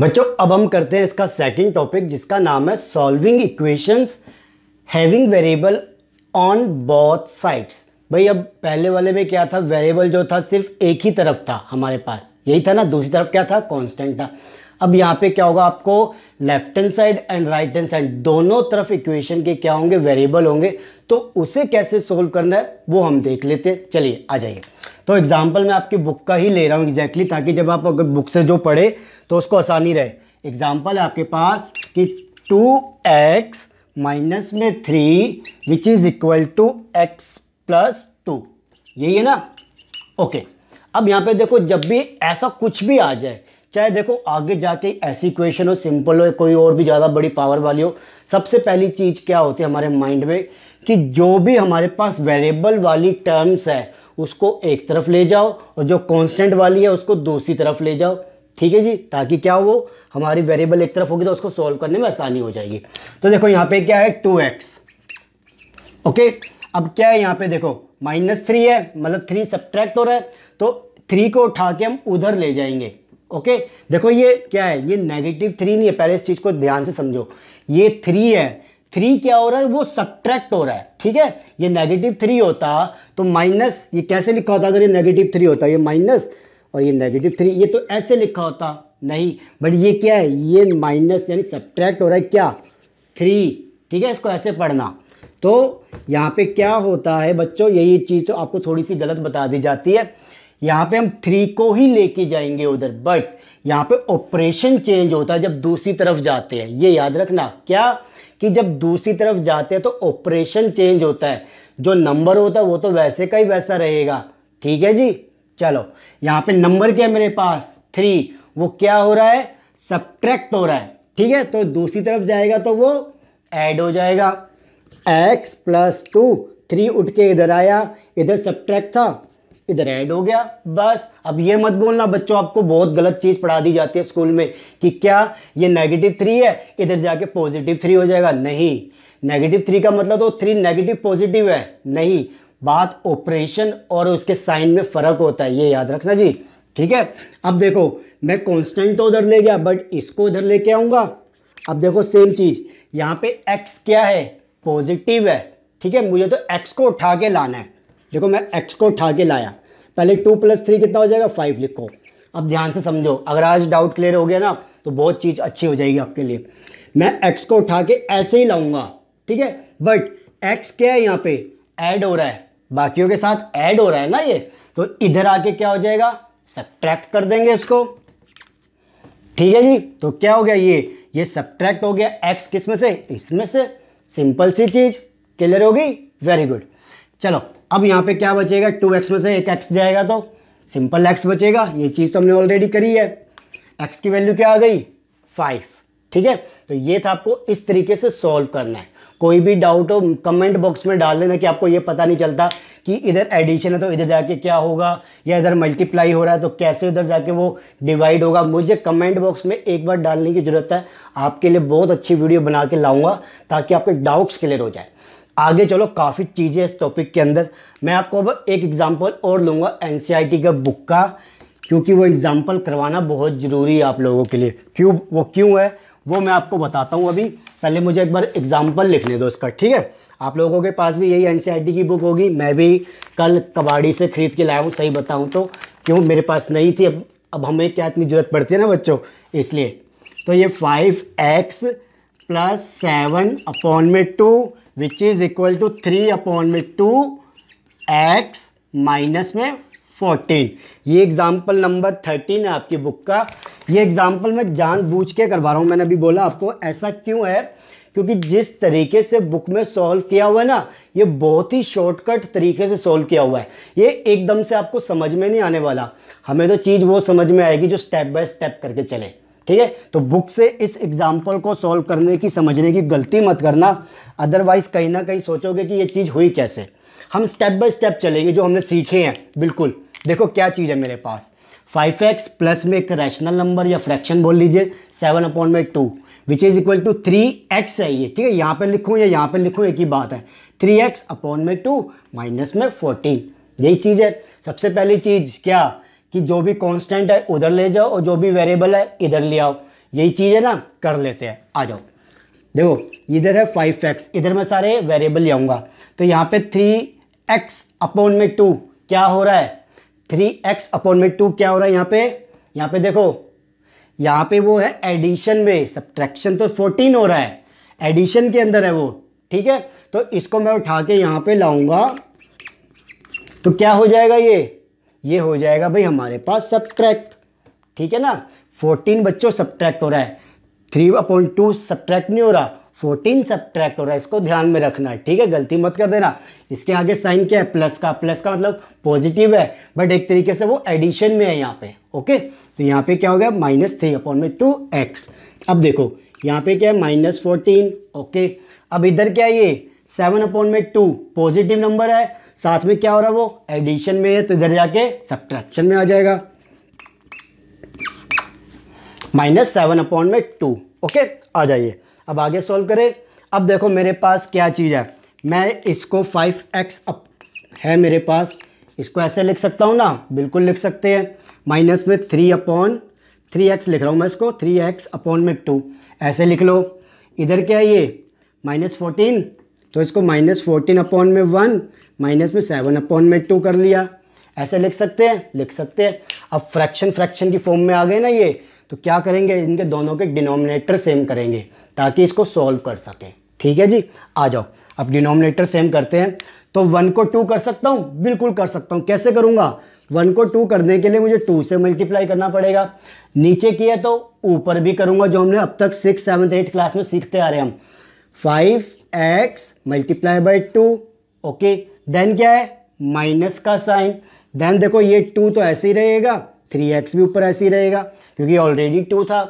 बच्चों अब हम करते हैं इसका सेकंड टॉपिक जिसका नाम है solving equations having variable on both sides भाई अब पहले वाले में क्या था वेरिएबल जो था सिर्फ एक ही तरफ था हमारे पास यही था ना दूसरी तरफ क्या था कांस्टेंट था अब यहाँ पे क्या होगा आपको left hand side and right hand side दोनों तरफ इक्वेशन के क्या होंगे वेरिएबल होंगे तो उसे कैसे सोल्व करना है वो हम देख लेते हैं चलिए आ जाइए तो एग्जाम्पल मैं आपकी बुक का ही ले रहा हूँ एग्जैक्टली ताकि जब आप अगर बुक से जो पढ़े तो उसको आसानी रहे एग्जाम्पल है आपके पास कि टू एक्स माइनस में three which is equal to x plus two यही है ना ओके okay. अब यहाँ पे देखो जब भी ऐसा कुछ भी आ जाए चाहे देखो आगे जाके ऐसी क्वेश्चन हो सिंपल हो कोई और भी ज़्यादा बड़ी पावर वाली हो सबसे पहली चीज़ क्या होती है हमारे माइंड में कि जो भी हमारे पास वेरिएबल वाली टर्म्स है उसको एक तरफ ले जाओ और जो कांस्टेंट वाली है उसको दूसरी तरफ ले जाओ ठीक है जी ताकि क्या हो हमारी वेरिएबल एक तरफ होगी तो उसको सॉल्व करने में आसानी हो जाएगी तो देखो यहाँ पे क्या है टू एक्स ओके अब क्या है यहाँ पे देखो माइनस थ्री है मतलब थ्री सब्ट्रैक्ट हो रहा है तो थ्री को उठा के हम उधर ले जाएंगे ओके देखो ये क्या है ये नेगेटिव थ्री नहीं है पहले इस चीज़ को ध्यान से समझो ये थ्री है थ्री क्या हो रहा है वो सब्ट्रैक्ट हो रहा है ठीक है ये नेगेटिव थ्री होता तो माइनस ये कैसे लिखा होता अगर ये नेगेटिव थ्री होता ये माइनस और ये नेगेटिव थ्री ये तो ऐसे लिखा होता नहीं बट ये क्या है ये माइनस यानी सब्ट्रैक्ट हो रहा है क्या थ्री ठीक है इसको ऐसे पढ़ना तो यहाँ पे क्या होता है बच्चों यही चीज़ तो आपको थोड़ी सी गलत बता दी जाती है यहाँ पे हम थ्री को ही लेके जाएंगे उधर बट यहाँ पे ऑपरेशन चेंज होता है जब दूसरी तरफ जाते हैं ये याद रखना क्या कि जब दूसरी तरफ जाते हैं तो ऑपरेशन चेंज होता है जो नंबर होता है वो तो वैसे का ही वैसा रहेगा ठीक है जी चलो यहाँ पे नंबर क्या है मेरे पास थ्री वो क्या हो रहा है सब्ट्रैक्ट हो रहा है ठीक है तो दूसरी तरफ जाएगा तो वो ऐड हो जाएगा एक्स प्लस टू थ्री उठ के इधर आया इधर सब्ट्रैक्ट था इधर ऐड हो गया बस अब ये मत बोलना बच्चों आपको बहुत गलत चीज़ पढ़ा दी जाती है स्कूल में कि क्या ये नेगेटिव थ्री है इधर जाके पॉजिटिव थ्री हो जाएगा नहीं नेगेटिव थ्री का मतलब तो थ्री नेगेटिव पॉजिटिव है नहीं बात ऑपरेशन और उसके साइन में फ़र्क होता है ये याद रखना जी ठीक है अब देखो मैं कॉन्स्टेंट तो उधर ले गया बट इसको उधर लेके आऊँगा अब देखो सेम चीज़ यहाँ पे एक्स क्या है पॉजिटिव है ठीक है मुझे तो एक्स को उठा के लाना है देखो मैं एक्स को उठा के लाया पहले टू प्लस थ्री कितना हो जाएगा फाइव लिखो अब ध्यान से समझो अगर आज डाउट क्लियर हो गया ना तो बहुत चीज़ अच्छी हो जाएगी आपके लिए मैं एक्स को उठा के ऐसे ही लाऊंगा ठीक है बट एक्स क्या है यहाँ पे ऐड हो रहा है बाकियों के साथ ऐड हो रहा है ना ये तो इधर आके क्या हो जाएगा सब्ट्रैक्ट कर देंगे इसको ठीक है जी तो क्या हो गया ये ये सब्ट्रैक्ट हो गया एक्स किस में से इसमें से सिंपल सी चीज़ क्लियर होगी वेरी गुड चलो अब यहाँ पे क्या बचेगा टू एक्स में से एक एक्स जाएगा तो सिंपल एक्स बचेगा ये चीज़ तो हमने ऑलरेडी करी है एक्स की वैल्यू क्या आ गई फाइव ठीक है तो ये था आपको इस तरीके से सॉल्व करना है कोई भी डाउट हो कमेंट बॉक्स में डाल देना कि आपको ये पता नहीं चलता कि इधर एडिशन है तो इधर जाके क्या होगा या इधर मल्टीप्लाई हो रहा है तो कैसे उधर जाके वो डिवाइड होगा मुझे कमेंट बॉक्स में एक बार डालने की ज़रूरत है आपके लिए बहुत अच्छी वीडियो बना के लाऊंगा ताकि आपके डाउट्स क्लियर हो जाए आगे चलो काफ़ी चीज़ें इस टॉपिक के अंदर मैं आपको अब एक एग्ज़ाम्पल और लूँगा एन सी का बुक का क्योंकि वो एग्ज़ाम्पल करवाना बहुत ज़रूरी है आप लोगों के लिए क्यों वो क्यों है वो मैं आपको बताता हूँ अभी पहले मुझे एक बार एग्ज़ाम्पल लिखने दो इसका ठीक है आप लोगों के पास भी यही एन की बुक होगी मैं भी कल कबाड़ी से ख़रीद के लाया हूँ सही बताऊँ तो क्यों मेरे पास नहीं थी अब अब हमें क्या इतनी ज़रूरत पड़ती है ना बच्चों इसलिए तो ये five x plus seven upon में two which is equal to three upon में टू एक्स माइनस में फोर्टीन ये एग्जाम्पल नंबर थर्टीन है आपकी बुक का ये एग्जाम्पल मैं जानबूझ के करवा रहा हूँ मैंने अभी बोला आपको ऐसा क्यों है क्योंकि जिस तरीके से बुक में सॉल्व किया हुआ है ना ये बहुत ही शॉर्टकट तरीके से सॉल्व किया हुआ है ये एकदम से आपको समझ में नहीं आने वाला हमें तो चीज़ वो समझ में आएगी जो स्टेप बाय स्टेप करके चले ठीक है तो बुक से इस एग्जाम्पल को सॉल्व करने की समझने की गलती मत करना अदरवाइज कहीं ना कहीं सोचोगे कि ये चीज़ हुई कैसे हम स्टेप बाय स्टेप चलेंगे जो हमने सीखे हैं बिल्कुल देखो क्या चीज़ है मेरे पास फाइव एक्स प्लस में एक रैशनल नंबर या फ्रैक्शन बोल लीजिए सेवन अपॉन में two which is equal to three x है ये ठीक है यहाँ पे लिखूँ या यहाँ पे लिखूँ एक ही बात है थ्री एक्स अपॉन में टू माइनस में फोर्टीन यही चीज़ है सबसे पहली चीज़ क्या कि जो भी कांस्टेंट है उधर ले जाओ और जो भी वेरिएबल है इधर ले आओ यही चीज़ है ना कर लेते हैं आ जाओ देखो इधर है फाइव एक्स इधर मैं सारे वेरिएबल ले आऊँगा तो यहाँ पे थ्री एक्स अपॉन में टू क्या हो रहा है थ्री एक्स अपॉन में टू क्या हो रहा है यहाँ पे यहाँ पे देखो यहाँ पे वो है एडिशन में सब्ट्रैक्शन तो फोर्टीन हो रहा है एडिशन के अंदर है वो ठीक है तो इसको मैं उठा के यहाँ पे लाऊंगा तो क्या हो जाएगा ये ये हो जाएगा भाई हमारे पास सब्ट्रैक्ट ठीक है ना फोर्टीन बच्चों सब्ट्रैक्ट हो रहा है थ्री अपॉइंट टू सब्ट्रैक्ट नहीं हो रहा फोर्टीन सब्ट्रैक्ट हो रहा है इसको ध्यान में रखना है ठीक है गलती मत कर देना इसके आगे साइन क्या है प्लस का प्लस का मतलब पॉजिटिव है बट एक तरीके से वो एडिशन में है यहाँ पे ओके तो यहाँ पे क्या हो गया माइनस थ्री अपॉन में टू एक्स अब देखो यहाँ पे क्या है माइनस फोर्टीन ओके अब इधर क्या है ये सेवन अपॉन में टू पॉजिटिव नंबर है साथ में क्या हो रहा है वो एडिशन में है तो इधर जाके सब्ट्रैक्शन में आ जाएगा माइनस सेवन अपॉन में टू ओके आ जाइए अब आगे सॉल्व करें अब देखो मेरे पास क्या चीज़ है मैं इसको फाइव एक्स अप है मेरे पास इसको ऐसे लिख सकता हूँ ना बिल्कुल लिख सकते हैं माइनस में थ्री अपॉन थ्री एक्स लिख रहा हूँ मैं इसको थ्री एक्स अपॉन में टू ऐसे लिख लो इधर क्या है ये माइनस फोर्टीन तो इसको माइनस फोर्टीन अपॉन में वन माइनस में सेवन अपॉन में टू कर लिया ऐसे लिख सकते हैं लिख सकते हैं अब फ्रैक्शन फ्रैक्शन की फॉर्म में आ गए ना ये तो क्या करेंगे इनके दोनों के डिनोमिनेटर सेम करेंगे ताकि इसको सॉल्व कर सकें ठीक है जी आ जाओ अब डिनोमिनेटर सेम करते हैं तो वन को टू कर सकता हूँ बिल्कुल कर सकता हूँ कैसे करूँगा वन को टू करने के लिए मुझे टू से मल्टीप्लाई करना पड़ेगा नीचे किया तो ऊपर भी करूँगा जो हमने अब तक सिक्स सेवन्थ एट क्लास में सीखते आ रहे हैं हम five x multiply by two okay then क्या है माइनस का साइन देन देखो ये टू तो ऐसे ही रहेगा थ्री एक्स भी ऊपर ऐसे ही रहेगा क्योंकि ऑलरेडी टू था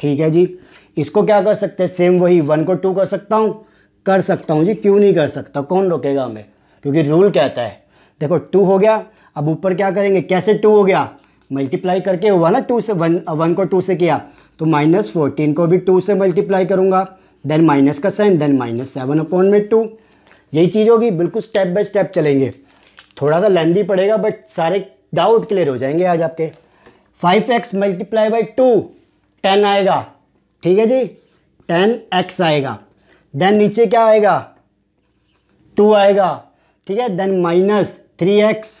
ठीक है जी इसको क्या कर सकते हैं सेम वही वन को टू कर सकता हूँ कर सकता हूँ जी क्यों नहीं कर सकता कौन रोकेगा हमें क्योंकि रूल कहता है देखो टू हो गया अब ऊपर क्या करेंगे कैसे टू हो गया मल्टीप्लाई करके हुआ ना टू से वन वन को टू से किया तो माइनस फोर्टीन को भी टू से मल्टीप्लाई करूँगा देन माइनस का sign then minus seven upon में टू यही चीज़ होगी बिल्कुल स्टेप बाय स्टेप चलेंगे थोड़ा सा लेंदी पड़ेगा बट सारे डाउट क्लियर हो जाएंगे आज आपके five x multiply by two ten आएगा ठीक है जी टेन एक्स आएगा देन नीचे क्या आएगा टू आएगा ठीक है then minus three x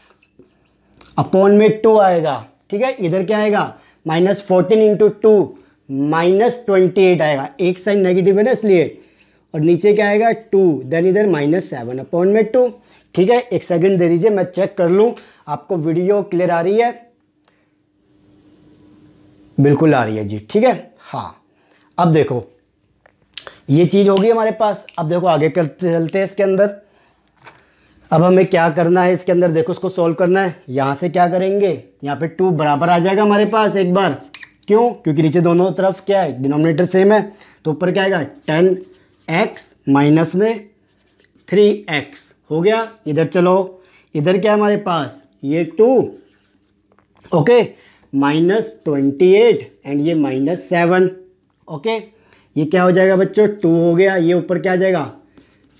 upon में टू आएगा ठीक है इधर क्या आएगा minus fourteen into two minus twenty eight आएगा एक साइन नेगेटिव है ना इसलिए और नीचे क्या आएगा टू देन इधर माइनस सेवन अपॉन में टू ठीक है एक सेकंड दे दीजिए मैं चेक कर लूँ आपको वीडियो क्लियर आ रही है बिल्कुल आ रही है जी ठीक है हाँ अब देखो ये चीज़ होगी हमारे पास अब देखो आगे करते चलते हैं इसके अंदर अब हमें क्या करना है इसके अंदर देखो इसको सॉल्व करना है यहाँ से क्या करेंगे यहाँ पे टू बराबर आ जाएगा हमारे पास एक बार क्यों क्योंकि नीचे दोनों तरफ क्या है डिनोमिनेटर सेम है तो ऊपर क्या आएगा टेन एक्स माइनस में थ्री एक्स हो गया इधर चलो इधर क्या हमारे पास ये two okay minus twenty eight and ये माइनस सेवन ओके ये क्या हो जाएगा बच्चों टू हो गया ये ऊपर क्या आ जाएगा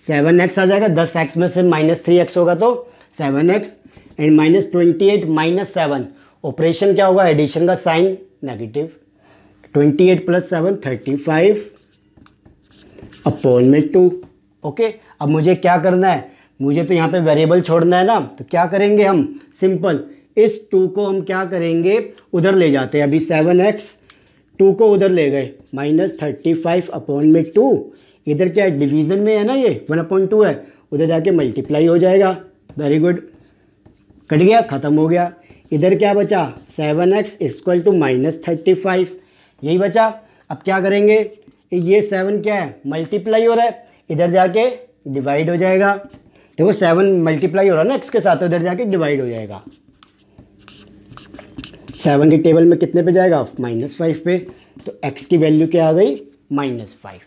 सेवन एक्स आ जाएगा दस एक्स में से माइनस थ्री एक्स होगा तो seven x and minus twenty eight minus seven operation क्या होगा एडिशन का sign negative twenty eight plus seven thirty five upon में टू ओके अब मुझे क्या करना है मुझे तो यहाँ पे वेरिएबल छोड़ना है ना तो क्या करेंगे हम सिंपल इस टू को हम क्या करेंगे उधर ले जाते हैं अभी सेवन एक्स टू को उधर ले गए माइनस थर्टी फाइव अपॉन में टू इधर क्या है डिवीज़न में है ना ये वन अपॉइंट टू है उधर जाके मल्टीप्लाई हो जाएगा वेरी गुड कट गया ख़त्म हो गया इधर क्या बचा seven x equal to minus thirty five यही बचा अब क्या करेंगे ये सेवन क्या है मल्टीप्लाई हो रहा है इधर जाके डिवाइड हो जाएगा देखो सेवन मल्टीप्लाई हो रहा है ना एक्स के साथ उधर तो जाके डिवाइड हो जाएगा सेवन के टेबल में कितने पे जाएगा माइनस फाइव पे तो एक्स की वैल्यू क्या आ गई माइनस फाइव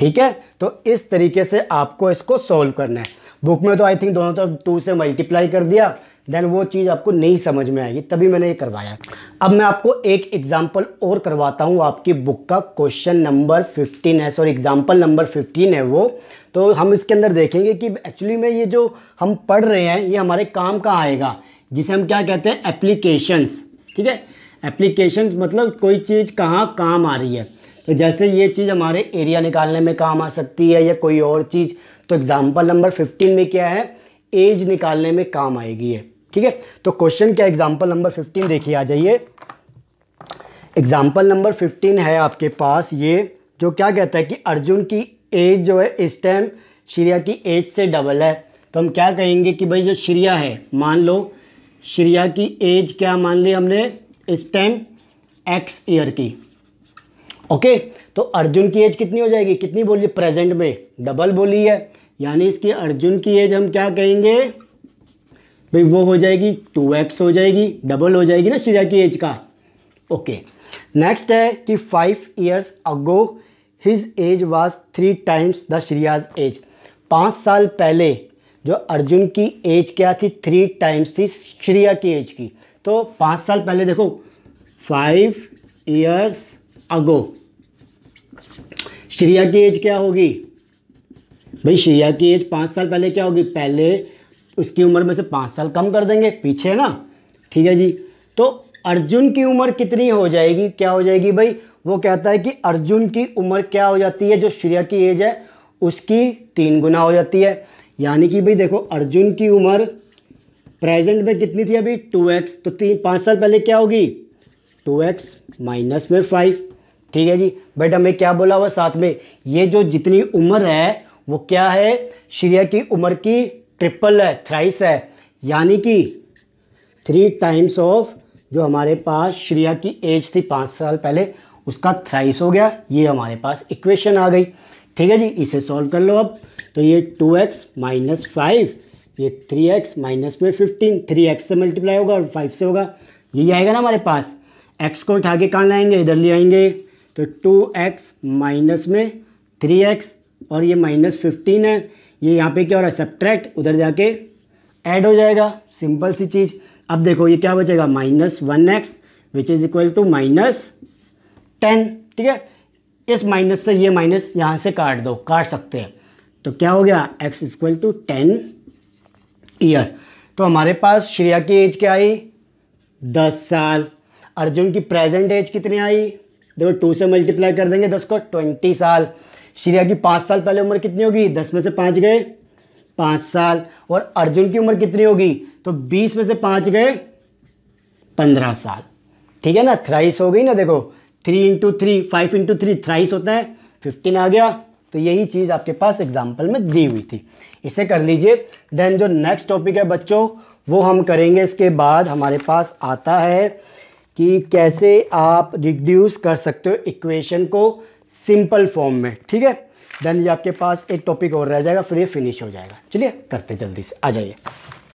ठीक है तो इस तरीके से आपको इसको सॉल्व करना है बुक में तो आई थिंक दोनों तरफ टू से मल्टीप्लाई कर दिया देन वो चीज़ आपको नहीं समझ में आएगी तभी मैंने ये करवाया अब मैं आपको एक एग्ज़ाम्पल और करवाता हूँ आपकी बुक का क्वेश्चन नंबर फिफ्टीन है सॉरी एग्ज़ाम्पल नंबर फिफ्टीन है वो तो हम इसके अंदर देखेंगे कि एक्चुअली में ये जो हम पढ़ रहे हैं ये हमारे काम का आएगा जिसे हम क्या कहते हैं एप्लीकेशंस ठीक है एप्लीकेशंस मतलब कोई चीज़ कहाँ काम आ रही है तो जैसे ये चीज़ हमारे एरिया निकालने में काम आ सकती है या कोई और चीज़ तो एग्ज़ाम्पल नंबर फिफ्टीन में क्या है एज निकालने में काम आएगी है ठीक है तो क्वेश्चन क्या एग्जाम्पल नंबर फिफ्टीन देखिए आ जाइए एग्जाम्पल नंबर फिफ्टीन है आपके पास ये जो क्या कहता है कि अर्जुन की एज जो है इस टाइम श्रिया की एज से डबल है तो हम क्या कहेंगे कि भाई जो श्रिया है मान लो श्रिया की एज क्या मान ली हमने इस टाइम एक्स ईयर की ओके तो अर्जुन की एज कितनी हो जाएगी कितनी बोली प्रेजेंट में डबल बोली है यानी इसकी अर्जुन की एज हम क्या कहेंगे भाई वो हो जाएगी टू एक्स हो जाएगी डबल हो जाएगी ना शीरा की एज का ओके नेक्स्ट है कि five years ago his age was three times the Shriya's age पाँच साल पहले जो अर्जुन की एज क्या थी थ्री टाइम्स थी श्रिया की एज की तो पाँच साल पहले देखो फाइव ईयर्स अगो श्रिया की एज क्या होगी भाई श्रिया की एज पाँच साल पहले क्या होगी पहले उसकी उम्र में से पाँच साल कम कर देंगे पीछे ना ठीक है जी तो अर्जुन की उम्र कितनी हो जाएगी क्या हो जाएगी भाई वो कहता है कि अर्जुन की उम्र क्या हो जाती है जो श्रेया की एज है उसकी तीन गुना हो जाती है यानी कि भाई देखो अर्जुन की उम्र प्रेजेंट में कितनी थी अभी टू एक्स तो तीन पाँच साल पहले क्या होगी टू एक्स माइनस में फाइव ठीक है जी बेटा मैं क्या बोला हुआ साथ में ये जो जितनी उम्र है वो क्या है श्रेया की उम्र की ट्रिपल है थ्राइस है यानी कि थ्री टाइम्स ऑफ जो हमारे पास श्रेया की एज थी पाँच साल पहले उसका थ्राइस हो गया ये हमारे पास इक्वेशन आ गई ठीक है जी इसे सॉल्व कर लो अब तो ये टू एक्स माइनस फाइव ये थ्री एक्स माइनस में फिफ्टीन थ्री एक्स से मल्टीप्लाई होगा और फाइव से होगा यही आएगा ना हमारे पास एक्स को उठा के कहाँ लाएंगे इधर ले आएंगे तो टू एक्स माइनस में थ्री एक्स और ये माइनस फिफ्टीन है ये यहाँ पे क्या हो रहा है सब्ट्रैक्ट उधर जाके ऐड हो जाएगा सिंपल सी चीज़ अब देखो ये क्या बचेगा minus one x which is equal to minus ten ठीक है इस माइनस से ये माइनस यहाँ से काट दो काट सकते हैं तो क्या हो गया x equal to ten year तो हमारे पास श्रेया की एज क्या आई दस साल अर्जुन की प्रेजेंट एज कितनी आई देखो टू से मल्टीप्लाई कर देंगे दस को ट्वेंटी साल श्रेया की पाँच साल पहले उम्र कितनी होगी दस में से पाँच गए पाँच साल और अर्जुन की उम्र कितनी होगी तो बीस में से पाँच गए पंद्रह साल ठीक है ना थ्राइस हो गई ना देखो three into three five into three thrice होता है फिफ्टीन आ गया तो यही चीज़ आपके पास एग्जाम्पल में दी हुई थी इसे कर लीजिए देन जो नेक्स्ट टॉपिक है बच्चों वो हम करेंगे इसके बाद हमारे पास आता है कि कैसे आप रिड्यूस कर सकते हो इक्वेशन को सिंपल फॉर्म में ठीक है देन ये आपके पास एक टॉपिक और रह जाएगा फिर ये फिनिश हो जाएगा चलिए करते जल्दी से आ जाइए